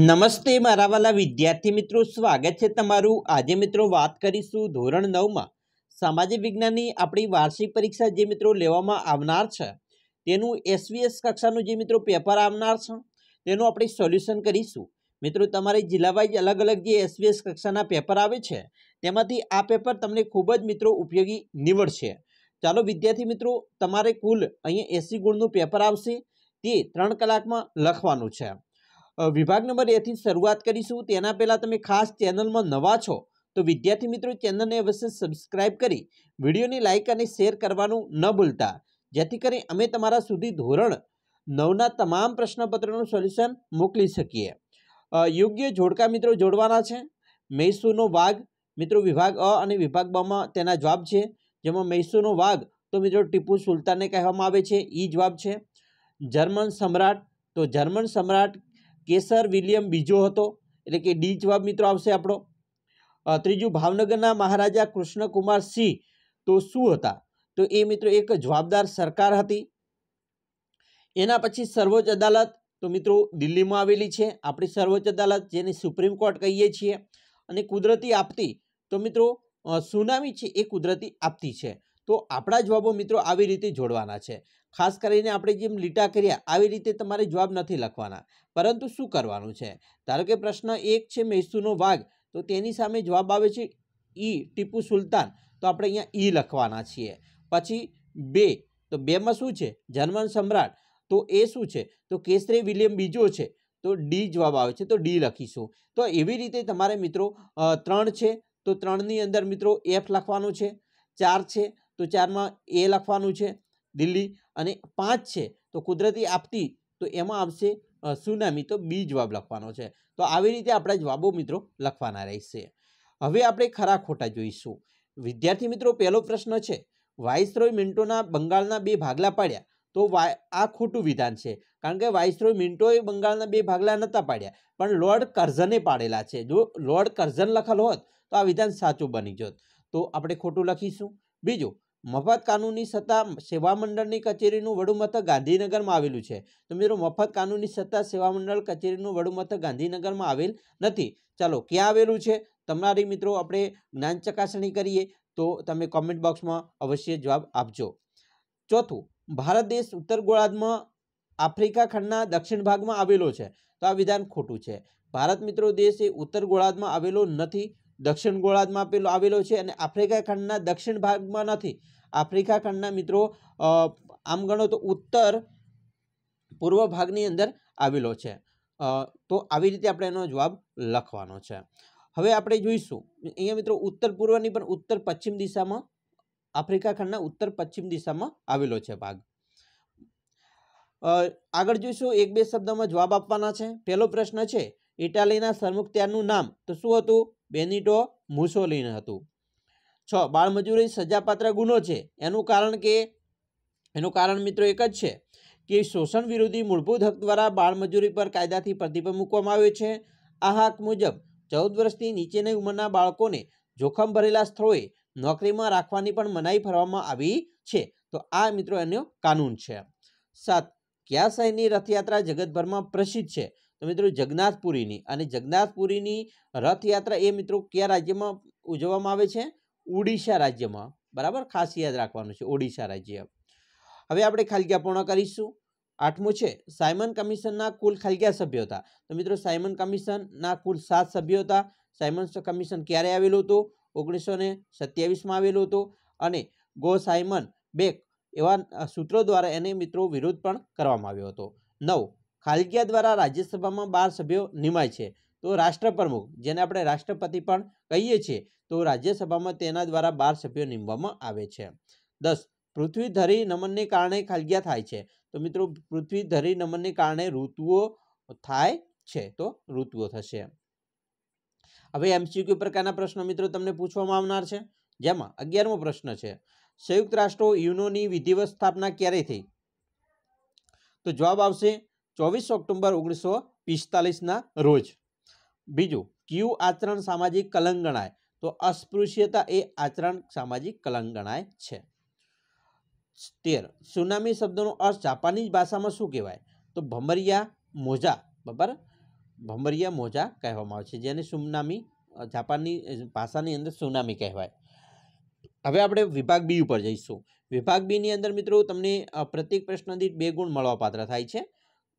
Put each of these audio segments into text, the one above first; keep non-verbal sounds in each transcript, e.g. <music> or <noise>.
નમસ્તે મારા વાલા વિદ્યાર્થી મિત્રો સ્વાગત છે તમારું આજે મિત્રો વાત કરીશું ધોરણ નવમાં સામાજિક વિજ્ઞાનની આપણી વાર્ષિક પરીક્ષા જે મિત્રો લેવામાં આવનાર છે તેનું એસવીએસ કક્ષાનું જે મિત્રો પેપર આવનાર છે તેનું આપણે સોલ્યુશન કરીશું મિત્રો તમારી જિલ્લાવાઇઝ અલગ અલગ જે એસવીએસ કક્ષાના પેપર આવે છે તેમાંથી આ પેપર તમને ખૂબ જ મિત્રો ઉપયોગી નીવડશે ચાલો વિદ્યાર્થી મિત્રો તમારે કુલ અહીંયા એસી ગુણનું પેપર આવશે તે ત્રણ કલાકમાં લખવાનું છે વિભાગ નંબર એથી શરૂઆત કરીશું તેના પહેલાં તમે ખાસ ચેનલમાં નવા છો તો વિદ્યાર્થી મિત્રો ચેનલને અવશ્ય સબસ્ક્રાઈબ કરી વિડીયોની લાઇક અને શેર કરવાનું ન ભૂલતા જેથી કરી અમે તમારા સુધી ધોરણ નવના તમામ પ્રશ્નપત્રનું સોલ્યુશન મોકલી શકીએ યોગ્ય જોડકા મિત્રો જોડવાના છે મૈસૂરનો વાઘ મિત્રો વિભાગ અ અને વિભાગ બમાં તેના જવાબ છે જેમાં મૈસૂરનો વાઘ તો મિત્રો ટીપુ સુલતાનને કહેવામાં આવે છે એ જવાબ છે જર્મન સમ્રાટ તો જર્મન સમ્રાટ કેસર વિલિયમ બીજો હતો એટલે કે ડી જવાબ મિત્રો આવશે આપણો ત્રીજું ભાવનગરના મહારાજા કૃષ્ણકુમાર સિંહ તો શું હતા તો એ મિત્રો એક જવાબદાર સરકાર હતી એના પછી સર્વોચ્ચ અદાલત તો મિત્રો દિલ્હીમાં આવેલી છે આપણી સર્વોચ્ચ અદાલત જેને સુપ્રીમ કોર્ટ કહીએ છીએ અને કુદરતી આપતી તો મિત્રો સુનામી છે એ કુદરતી આપતી છે તો આપણા જવાબો મિત્રો આવી રીતે જોડવાના છે ખાસ કરીને આપણે જેમ લીટા કર્યા આવી રીતે તમારે જવાબ નથી લખવાના પરંતુ શું કરવાનું છે ધારો કે પ્રશ્ન એક છે મૈસૂરનો વાઘ તો તેની સામે જવાબ આવે છે ઈ ટીપુ સુલતાન તો આપણે અહીંયા ઈ લખવાના છીએ પછી બે તો બેમાં શું છે જર્મન સમ્રાટ તો એ શું છે તો કેસરી વિલિયમ બીજો છે તો ડી જવાબ આવે છે તો ડી લખીશું તો એવી રીતે તમારે મિત્રો ત્રણ છે તો ત્રણની અંદર મિત્રો એફ લખવાનું છે ચાર છે તો ચારમાં એ લખવાનું છે દિલ્હી અને પાંચ છે તો કુદરતી આપતી તો એમાં આવશે સુનામી તો બી જવાબ લખવાનો છે તો આવી રીતે આપણા જવાબો મિત્રો લખવાના રહેશે હવે આપણે ખરા ખોટા જોઈશું વિદ્યાર્થી મિત્રો પહેલો પ્રશ્ન છે વાઇસરોય મિન્ટોના બંગાળના બે ભાગલા પાડ્યા તો આ ખોટું વિધાન છે કારણ કે વાઇસરોય મિન્ટોએ બંગાળના બે ભાગલા નહોતા પાડ્યા પણ લોર્ડ કરઝને પાડેલા છે જો લોર્ડ કરઝન લખેલો હોત તો આ વિધાન સાચું બની જોત તો આપણે ખોટું લખીશું બીજું મફત કાનૂની સત્તા સેવા મંડળની કચેરીનું વડુમથક ગાંધીનગરમાં આવેલું છે તો મિત્રો મફત કાનૂની સત્તા સેવા મંડળ કચેરીનું વડુમથક ગાંધીનગરમાં આવેલ નથી ચાલો ક્યાં આવેલું છે તમારી મિત્રો આપણે જ્ઞાન ચકાસણી કરીએ તો તમે કોમેન્ટ બોક્સમાં અવશ્ય જવાબ આપજો ચોથું ભારત દેશ ઉત્તર ગોળાર્ધમાં આફ્રિકા ખંડના દક્ષિણ ભાગમાં આવેલો છે તો આ વિધાન ખોટું છે ભારત મિત્રો દેશ એ ઉત્તર ગોળાર્ધમાં આવેલો નથી દક્ષિણ ગોળાર્ધમાં પેલો આવેલો છે અને આફ્રિકા ખંડના દક્ષિણ ભાગમાં નથી આફ્રિકા ખંડના મિત્રો આમ ગણો તો ઉત્તર પૂર્વ ભાગની અંદર આવેલો છે તો આવી રીતે આપણે એનો જવાબ લખવાનો છે હવે આપણે જોઈશું અહીંયા મિત્રો ઉત્તર પૂર્વની પણ ઉત્તર પશ્ચિમ દિશામાં આફ્રિકા ખંડના ઉત્તર પશ્ચિમ દિશામાં આવેલો છે ભાગ આગળ જોઈશું એક બે શબ્દમાં જવાબ આપવાના છે પહેલો પ્રશ્ન છે ઇટાલીના સરમુખત્યારનું નામ તો શું હતું બેનિટો મુસોલિન હતું છ બાળમજૂરી સજાપાત્ર ગુનો છે એનું કારણ કે એનું કારણ મિત્રો એક જ છે કે શોષણ વિરોધી મૂળભૂત હક દ્વારા બાળમજૂરી પર કાયદાથી પ્રતિબંધ મૂકવામાં આવ્યો છે આ હક મુજબ ચૌદ વર્ષથી નીચેની ઉંમરના બાળકોને જોખમ ભરેલા સ્થળોએ નોકરીમાં રાખવાની પણ મનાઈ ફરવામાં આવી છે તો આ મિત્રો એનો કાનૂન છે સાત ક્યાં શહેરની રથયાત્રા જગતભરમાં પ્રસિદ્ધ છે તો મિત્રો જગન્નાથપુરીની અને જગન્નાથપુરીની રથયાત્રા એ મિત્રો કયા રાજ્યમાં ઉજવવામાં આવે છે ઓડિશા રાજ્યમાં બરાબર ખાસ યાદ રાખવાનું છે ઓડિશા રાજ્ય હવે આપણે ખાલગ્યા પૂર્ણ કરીશું આઠમું છે સાયમન કમિશનના કુલ ખાલગ્યા સભ્યો હતા તો મિત્રો સાયમન કમિશનના કુલ સાત સભ્યો હતા સાયમન કમિશન ક્યારે આવેલું હતું ઓગણીસો ને સત્યાવીસમાં આવેલું હતું અને ગો સાયમન બેક એવા સૂત્રો દ્વારા એને મિત્રો વિરોધ પણ કરવામાં આવ્યો હતો નવ ખાલગીયા દ્વારા રાજ્યસભામાં બાર સભ્યો નિમાય છે તો રાષ્ટ્રપ્રમુખ જેને આપણે રાષ્ટ્રપતિ પણ કહીએ છીએ તો રાજ્યસભામાં તેના દ્વારા બાર સભ્યો નિમવામાં આવે છે દસ પૃથ્વીધરી નમનને કારણે ખાલગિયા થાય છે તો મિત્રો પૃથ્વીધરી નમનને કારણે ઋતુઓ થાય છે તો ઋતુઓ થશે હવે એમસીક્યુ પ્રકારના પ્રશ્નો મિત્રો તમને પૂછવામાં આવનાર છે જેમાં અગિયારમો પ્રશ્ન છે સંયુક્ત રાષ્ટ્રો યુનોની વિધિવત સ્થાપના ક્યારે થઈ તો જવાબ આવશે ચોવીસ ઓક્ટોબર ઓગણીસો પિસ્તાલીસના રોજ બીજું ક્યુ આચરણ સામાજિક કલંક ગણાય તો અસ્પૃશ્યતા એ આચરણ સામાજિક કલંક ગણાય છે તેર સુનામી શબ્દનો અર્થ જાપાનીઝ ભાષામાં શું કહેવાય તો ભમરિયા મોજા બરાબર ભમરિયા મોજા કહેવામાં આવે છે જેને સુનામી જાપાનની ભાષાની અંદર સુનામી કહેવાય હવે આપણે વિભાગ બી ઉપર જઈશું વિભાગ બીની અંદર મિત્રો તમને પ્રત્યેક પ્રશ્ન બે ગુણ મળવાપાત્ર થાય છે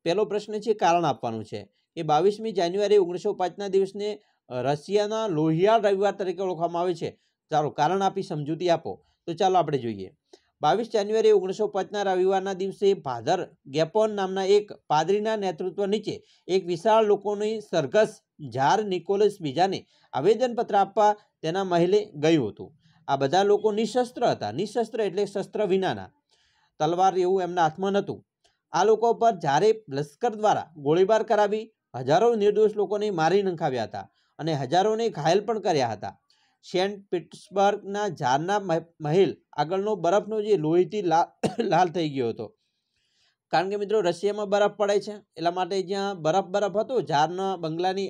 પહેલો પ્રશ્ન છે કારણ આપવાનું છે એ બાવીસમી જાન્યુઆરી ઓગણીસો પાંચના દિવસને રશિયાના લોહિયાળ રવિવાર તરીકે ઓળખવામાં આવે છે ચાલો કારણ આપી સમજૂતી આપો તો ચાલો આપણે જોઈએ બાવીસ જાન્યુઆરી ઓગણીસો પાંચના રવિવારના દિવસે ભાદર ગેપોન નામના એક પાદરીના નેતૃત્વ નીચે એક વિશાળ લોકોની સરઘસ ઝાર નિકોલસ બીજાને આવેદનપત્ર આપવા તેના મહેલે ગયું હતું આ બધા લોકો નિશસ્ત્ર હતા નિશસ્ત્ર એટલે શસ્ત્ર વિનાના તલવાર એવું એમના હાથમાં નહોતું આ લોકો પર જ્યારે લશ્કર દ્વારા ગોળીબાર કરાવી હજારો નિર્દોષ લોકોને મારી નંખાવ્યા હતા અને હજારોને ઘાયલ પણ કર્યા હતા સેન્ટ પિટ્સબર્ગના ઝારના મહેલ આગળનો બરફનો જે લોહીથી લાલ <coughs> લાલ થઈ ગયો હતો કારણ કે મિત્રો રશિયામાં બરફ પડે છે એટલા માટે જ્યાં બરફ બરફ હતો ઝારના બંગલાની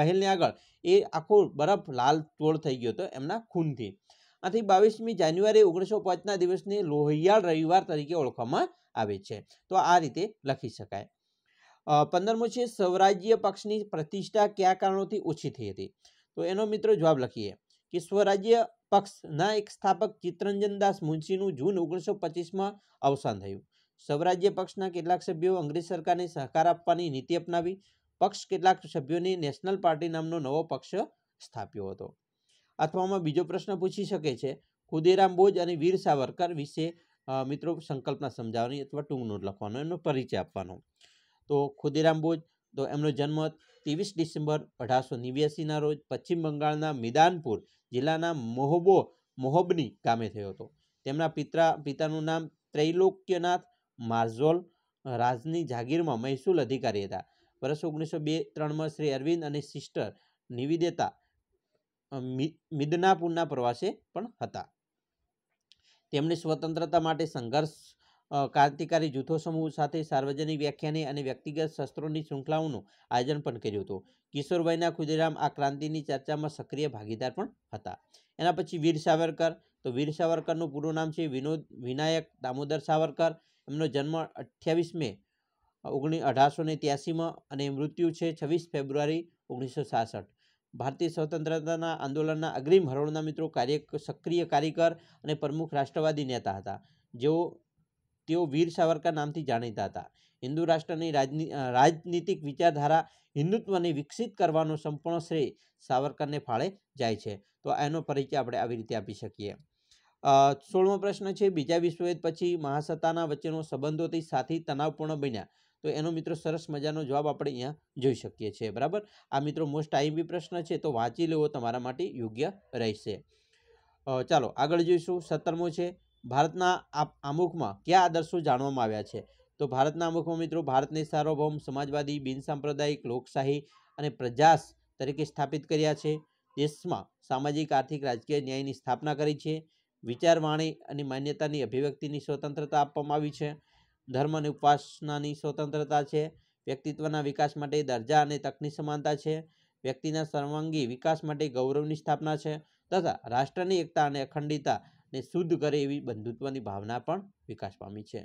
મહેલની આગળ એ આખો બરફ લાલ તોડ થઈ ગયો હતો એમના ખૂનથી આથી બાવીસમી જાન્યુઆરી ઓગણીસો પાંચના દિવસને લોહિયાળ રવિવાર તરીકે ઓળખવામાં આવે છે તો આ રીતે લખી શકાય પંદરમો છે સ્વરાજ્ય પક્ષની પ્રતિષ્ઠા કયા કારણોથી ઓછી થઈ હતી તો એનો મિત્રો જવાબ લખીએ કે સ્વરાજ્ય પક્ષના એક સ્થાપક ચિત્તરંજન દાસ મુનશીનું જૂન ઓગણીસો પચીસમાં અવસાન થયું સ્વરાજ્ય પક્ષના કેટલાક સભ્યો અંગ્રેજ સરકારને સહકાર આપવાની નીતિ અપનાવી પક્ષ કેટલાક સભ્યોની નેશનલ પાર્ટી નામનો નવો પક્ષ સ્થાપ્યો હતો અથવામાં બીજો પ્રશ્ન પૂછી શકે છે ખુદીરામ બોઝ અને વીર સાવરકર વિશે મિત્રો સંકલ્પના સમજાવવાની અથવા ટૂંક લખવાનો એમનો પરિચય આપવાનો તો ખુદીરામ બોઝ તો એમનો જન્મ ત્રેવીસ ડિસેમ્બર અઢારસો નેવ્યાસીના રોજ પશ્ચિમ બંગાળના મિદાનપુર જિલ્લાના મોહબો મોહબની ગામે થયો હતો તેમના પિતા પિતાનું નામ ત્રૈલોક્યનાથ માર્ઝોલ રાજની જાગીરમાં મહેસૂલ અધિકારી હતા વર્ષ ઓગણીસો બે ત્રણમાં શ્રી અરવિંદ અને સિસ્ટર નિવેદિતા મિદનાપુરના પ્રવાસે પણ હતા તેમણે સ્વતંત્રતા માટે સંઘર્ષ કાર્તિકારી જૂથો સમૂહ સાથે સાર્વજનિક વ્યાખ્યાની અને વ્યક્તિગત શસ્ત્રોની શૃંખલાઓનું આયોજન પણ કર્યું હતું કિશોરભાઈના ખુદીરામ આ ક્રાંતિની ચર્ચામાં સક્રિય ભાગીદાર પણ હતા એના પછી વીર સાવરકર તો વીર સાવરકરનું પૂરું નામ છે વિનોદ વિનાયક દામોદર સાવરકર એમનો જન્મ અઠ્યાવીસ મે ઓગણી અઢારસો ને ત્યાસીમાં અને મૃત્યુ છે છવ્વીસ ફેબ્રુઆરી ઓગણીસો સાસઠ ભારતીય સ્વતંત્રતાના આંદોલનના અગ્રીમ હરોળના મિત્રો કાર્ય સક્રિય કાર્યકર અને પ્રમુખ રાષ્ટ્રવાદી નેતા હતા જેઓ તેઓ વીર સાવરકર નામથી જાણીતા હતા હિન્દુ રાષ્ટ્રની રાજનીતિક વિચારધારા હિન્દુત્વને વિકસિત કરવાનો સંપૂર્ણ શ્રેય સાવરકરને ફાળે જાય છે તો એનો પરિચય આપણે આવી રીતે આપી શકીએ સોળમો પ્રશ્ન છે બીજા વિશ્વયુદ્ધ પછી મહાસત્તાના વચ્ચેનો સંબંધોથી સાથી તણાવપૂર્ણ બન્યા તો એનો મિત્રો સરસ મજાનો જવાબ આપણે અહીંયા જોઈ શકીએ છીએ બરાબર આ મિત્રો મોસ્ટ આઈએમપી પ્રશ્ન છે તો વાંચી લેવો તમારા માટે યોગ્ય રહેશે ચાલો આગળ જોઈશું સત્તરમો છે ભારતના આમુખમાં કયા આદર્શો જાણવામાં આવ્યા છે તો ભારતના આમુખમાં મિત્રો ભારતને સાર્વભૌમ સમાજવાદી બિનસાંપ્રદાયિક લોકશાહી અને પ્રજાસ તરીકે સ્થાપિત કર્યા છે દેશમાં સામાજિક આર્થિક રાજકીય ન્યાયની સ્થાપના કરી છે વિચારવાણી અને માન્યતાની અભિવ્યક્તિની સ્વતંત્રતા આપવામાં આવી છે ધર્મની ઉપાસનાની સ્વતંત્રતા છે વ્યક્તિત્વના વિકાસ માટે દરજા અને તકની સમાનતા છે વ્યક્તિના સર્વાંગી વિકાસ માટે ગૌરવની સ્થાપના છે તથા રાષ્ટ્રની એકતા અને અખંડિતાને શુદ્ધ કરે એવી બંધુત્વની ભાવના પણ વિકાસ પામી છે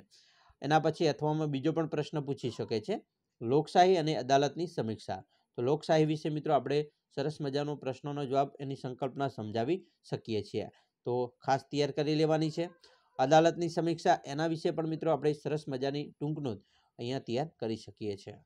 એના પછી અથવામાં બીજો પણ પ્રશ્ન પૂછી શકે છે લોકશાહી અને અદાલતની સમીક્ષા તો લોકશાહી વિશે મિત્રો આપણે સરસ મજાનો પ્રશ્નોનો જવાબ એની સંકલ્પના સમજાવી શકીએ છીએ તો ખાસ તૈયાર કરી લેવાની છે અદાલતની સમીક્ષા એના વિશે પણ મિત્રો આપણે સરસ મજાની ટૂંકનો નોંધ અહીંયા તૈયાર કરી શકીએ છીએ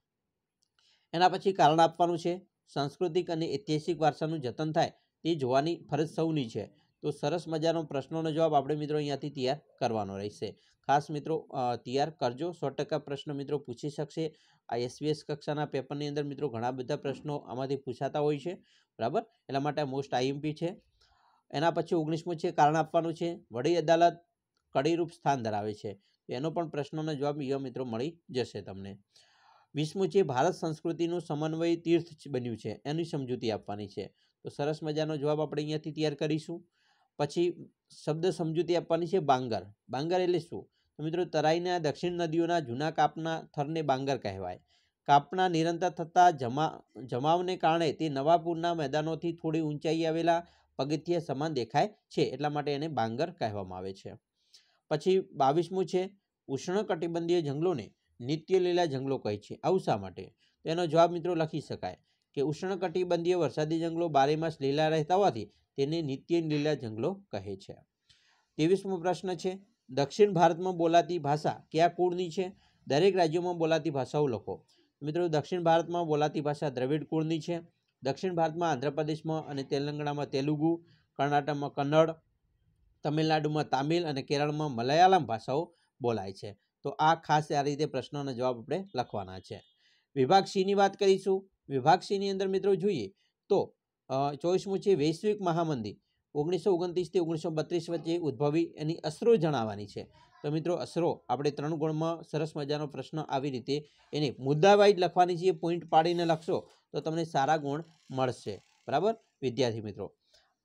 એના પછી કારણ આપવાનું છે સાંસ્કૃતિક અને ઐતિહાસિક વારસાનું જતન થાય તે જોવાની ફરજ સૌની છે તો સરસ મજાનો પ્રશ્નોનો જવાબ આપણે મિત્રો અહીંયાથી તૈયાર કરવાનો રહેશે ખાસ મિત્રો તૈયાર કરજો સો ટકા પ્રશ્ન મિત્રો પૂછી શકશે આ એસવીએસ કક્ષાના પેપરની અંદર મિત્રો ઘણા બધા પ્રશ્નો આમાંથી પૂછાતા હોય છે બરાબર એટલા માટે મોસ્ટ આઈએમપી છે એના પછી ઓગણીસમું છે કારણ આપવાનું છે વડી અદાલત કડીરૂપ સ્થાન ધરાવે છે એનો પણ પ્રશ્નોનો જવાબ ય મિત્રો મળી જશે તમને વિષ્મુચ એ ભારત સંસ્કૃતિનું સમન્વય તીર્થ બન્યું છે એની સમજૂતી આપવાની છે તો સરસ મજાનો જવાબ આપણે અહીંયાથી તૈયાર કરીશું પછી શબ્દ સમજૂતી આપવાની છે બાંગર બાંગર એટલે શું તો મિત્રો તરાઈના દક્ષિણ નદીઓના જૂના કાપના થરને બાંગર કહેવાય કાપના નિરંતર થતા જમા જમાવને કારણે તે નવાપુરના મેદાનોથી થોડી ઊંચાઈ આવેલા પગથિયા સમાન દેખાય છે એટલા માટે એને બાંગર કહેવામાં આવે છે પછી બાવીસમું છે ઉષ્ણકટિબંધીય જંગલોને નિત્ય લીલા જંગલો કહે છે આવું શા માટે તેનો જવાબ મિત્રો લખી શકાય કે ઉષ્ણકટિબંધીય વરસાદી જંગલો બારેમાસ લીલા રહેતા હોવાથી તેને નિત્ય લીલા જંગલો કહે છે ત્રેવીસમો પ્રશ્ન છે દક્ષિણ ભારતમાં બોલાતી ભાષા કયા કુળની છે દરેક રાજ્યોમાં બોલાતી ભાષાઓ લખો મિત્રો દક્ષિણ ભારતમાં બોલાતી ભાષા દ્રવિડ કુળની છે દક્ષિણ ભારતમાં આંધ્રપ્રદેશમાં અને તેલંગાણામાં તેલુગુ કર્ણાટકમાં કન્નડ તમિલનાડુમાં તામિલ અને કેરળમાં મલયાલમ ભાષાઓ બોલાય છે તો આ ખાસ આ રીતે પ્રશ્નોના જવાબ આપણે લખવાના છે વિભાગ સીની વાત કરીશું વિભાગ સીની અંદર મિત્રો જોઈએ તો ચોવીસમું છે વૈશ્વિક મહામંદિર ઓગણીસો ઓગણત્રીસથી ઓગણીસો બત્રીસ વચ્ચે ઉદ્ભવી એની અસરો જણાવવાની છે તો મિત્રો અસરો આપણે ત્રણ ગુણમાં સરસ મજાનો પ્રશ્ન આવી રીતે એને મુદ્દાવાઇઝ લખવાની છે પોઈન્ટ પાડીને લખશો તો તમને સારા ગુણ મળશે બરાબર વિદ્યાર્થી મિત્રો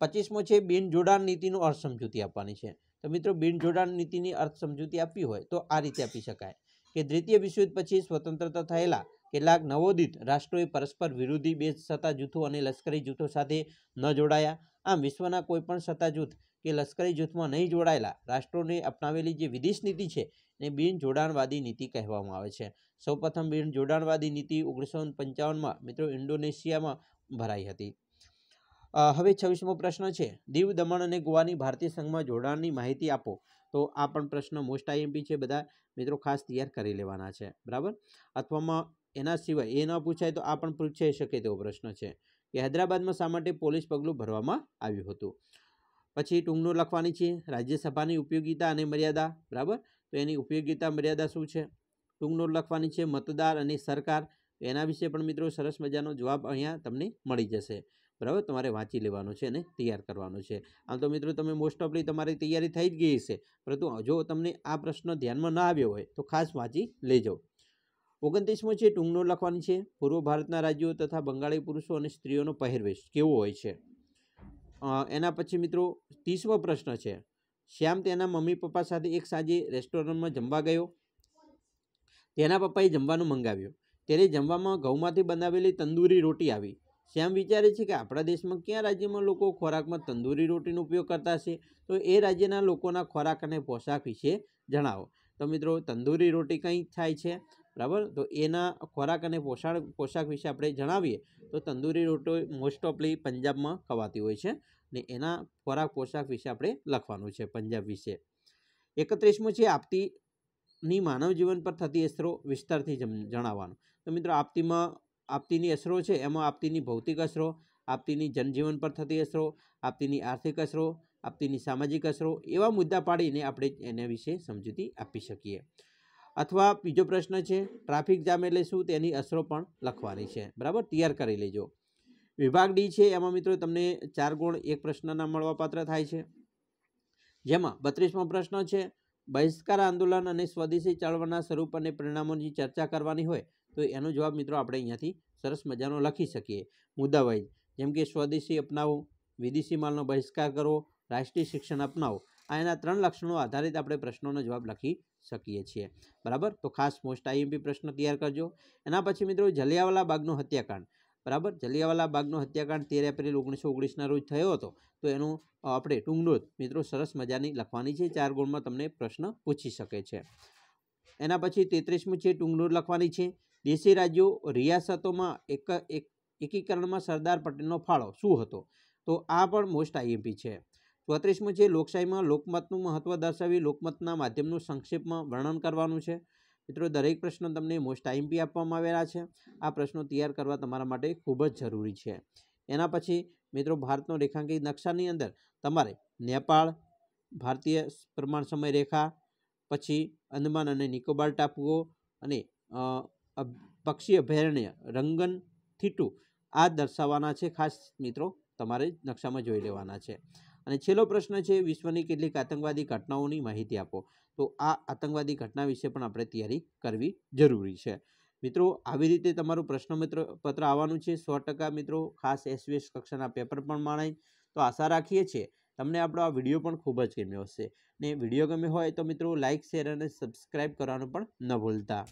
પચીસમો છે બિન જોડાણ નીતિનું અર્થ સમજૂતી આપવાની છે તો મિત્રો બિન જોડાણ નીતિની અર્થ સમજૂતી આપવી હોય તો આ રીતે આપી શકાય કે દ્વિતીય વિશ્વયુદ્ધ પછી સ્વતંત્રતા થયેલા કેટલાક નવોદિત રાષ્ટ્રોએ પરસ્પર વિરોધી બે સત્તા જૂથો અને લશ્કરી જૂથો સાથે ન જોડાયા આમ વિશ્વના કોઈપણ સત્તા જૂથ કે લશ્કરી જૂથમાં નહીં જોડાયેલા રાષ્ટ્રોને અપનાવેલી જે વિદેશ નીતિ છે એ બિન જોડાણવાદી નીતિ કહેવામાં આવે છે સૌપ્રથમ બિન જોડાણવાદી નીતિ ઓગણીસો પંચાવનમાં મિત્રો ઇન્ડોનેશિયામાં ભરાઈ હતી હવે છવ્વીસમો પ્રશ્ન છે દીવ દમણ અને ગોવાની ભારતીય સંઘમાં જોડાણની માહિતી આપો તો આ પણ પ્રશ્ન મોસ્ટ આઈએમપી છે બધા મિત્રો ખાસ તૈયાર કરી લેવાના છે બરાબર અથવામાં એના સિવાય એ ન પૂછાય તો આ પણ પૂછાઈ શકે તેવો પ્રશ્ન છે કે હૈદરાબાદમાં શા માટે પોલીસ પગલું ભરવામાં આવ્યું હતું પછી ટૂંકનું લખવાની છે રાજ્યસભાની ઉપયોગિતા અને મર્યાદા બરાબર તો એની ઉપયોગિતા મર્યાદા શું છે ટૂંકનું લખવાની છે મતદાર અને સરકાર એના વિશે પણ મિત્રો સરસ મજાનો જવાબ અહીંયા તમને મળી જશે બરાબર તમારે વાંચી લેવાનું છે અને તૈયાર કરવાનું છે આમ તો મિત્રો તમે મોસ્ટ ઓફલી તમારી તૈયારી થઈ જ ગઈ હશે પરંતુ જો તમને આ પ્રશ્ન ધ્યાનમાં ન આવ્યો હોય તો ખાસ વાંચી લેજો ઓગણત્રીસમો છે ટૂંગનો લખવાની છે પૂર્વ ભારતના રાજ્યો તથા બંગાળી પુરુષો અને સ્ત્રીઓનો પહેરવેશ કેવો હોય છે એના પછી મિત્રો ત્રીસમો પ્રશ્ન છે શ્યામ તેના મમ્મી પપ્પા સાથે એક સાંજે રેસ્ટોરન્ટમાં જમવા ગયો તેના પપ્પાએ જમવાનું મંગાવ્યું ત્યારે જમવામાં ઘઉંમાંથી બનાવેલી તંદૂરી રોટી આવી શ્યામ વિચારે છે કે આપણા દેશમાં ક્યાં રાજ્યમાં લોકો ખોરાકમાં તંદૂરી રોટીનો ઉપયોગ કરતા હશે તો એ રાજ્યના લોકોના ખોરાક અને પોશાક વિશે જણાવો તો મિત્રો તંદૂરી રોટી કંઈ થાય છે બરાબર તો એના ખોરાક અને પોષાણ પોશાક વિશે આપણે જણાવીએ તો તંદૂરી રોટી મોસ્ટ ઓફલી પંજાબમાં ખવાતી હોય છે ને એના ખોરાક પોશાક વિશે આપણે લખવાનું છે પંજાબ વિશે એકત્રીસમું છે આપતીની ની માનવ જીવન પર થતી અસરો વિસ્તારથી જણાવવાનું તો મિત્રો આપતીમાં આપતીની અસરો છે એમાં આપતીની ભૌતિક અસરો આપતીની જનજીવન પર થતી અસરો આપતીની આર્થિક અસરો આપતીની સામાજિક અસરો એવા મુદ્દા પાડીને આપણે એના વિશે સમજૂતી આપી શકીએ અથવા બીજો પ્રશ્ન છે ટ્રાફિક જામ એટલે શું તેની અસરો પણ લખવાની છે બરાબર તૈયાર કરી લેજો વિભાગ ડી છે એમાં મિત્રો તમને ચાર ગુણ એક પ્રશ્નના મળવાપાત્ર થાય છે જેમાં બત્રીસમો પ્રશ્ન છે બહિષ્કાર આંદોલન અને સ્વદેશી ચળવળના સ્વરૂપ અને પરિણામોની ચર્ચા કરવાની હોય તો એનો જવાબ મિત્રો આપણે અહીંયાથી સરસ મજાનો લખી શકીએ મુદ્દાવાઇઝ જેમ કે સ્વદેશી અપનાવો વિદેશી માલનો બહિષ્કાર કરવો રાષ્ટ્રીય શિક્ષણ અપનાવો આ એના ત્રણ લક્ષણો આધારિત આપણે પ્રશ્નોનો જવાબ લખી શકીએ છીએ બરાબર તો ખાસ મોસ્ટ આઈએમપી પ્રશ્ન તૈયાર કરજો એના પછી મિત્રો જલિયાવાલા બાગનો હત્યાકાંડ બરાબર જલિયાવાલા બાગનો હત્યાકાંડ તેર એપ્રિલ ઓગણીસો ઓગણીસના રોજ થયો હતો તો એનું આપણે ટૂંકનોટ મિત્રો સરસ મજાની લખવાની છે ચાર ગુણમાં તમને પ્રશ્ન પૂછી શકે છે એના પછી તેત્રીસમું છે ટૂંકનોટ લખવાની છે દેશી રાજ્યો રિયાસતોમાં એક એકીકરણમાં સરદાર પટેલનો ફાળો શું હતો તો આ પણ મોસ્ટ આઈએમપી છે ચોત્રીસમું છે લોકશાહીમાં લોકમતનું મહત્ત્વ દર્શાવી લોકમતના માધ્યમનું સંક્ષેપમાં વર્ણન કરવાનું છે મિત્રો દરેક પ્રશ્નો તમને મોસ્ટ આઈએમપી આપવામાં આવેલા છે આ પ્રશ્નો તૈયાર કરવા તમારા માટે ખૂબ જ જરૂરી છે એના પછી મિત્રો ભારતનો રેખાંકિત નકશાની અંદર તમારે નેપાળ ભારતીય પ્રમાણ સમય રેખા પછી અંદમાન અને નિકોબાર ટાપુઓ અને પક્ષી અભયારણ્ય રંગન થીટુ આ દર્શાવવાના છે ખાસ મિત્રો તમારે નકશામાં જોઈ લેવાના છે અને છેલ્લો પ્રશ્ન છે વિશ્વની કેટલીક આતંકવાદી ઘટનાઓની માહિતી આપો તો આ આતંકવાદી ઘટના વિશે પણ આપણે તૈયારી કરવી જરૂરી છે મિત્રો આવી રીતે તમારું પ્રશ્ન મિત્ર પત્ર આવવાનું છે સો ટકા મિત્રો ખાસ એસવીએસ કક્ષાના પેપર પણ માણાય તો આશા રાખીએ છીએ તમને આપણો આ વિડીયો પણ ખૂબ જ ગમ્યો હશે ને વિડીયો ગમ્યો હોય તો મિત્રો લાઇક શેર અને સબસ્ક્રાઈબ કરવાનું પણ ન ભૂલતા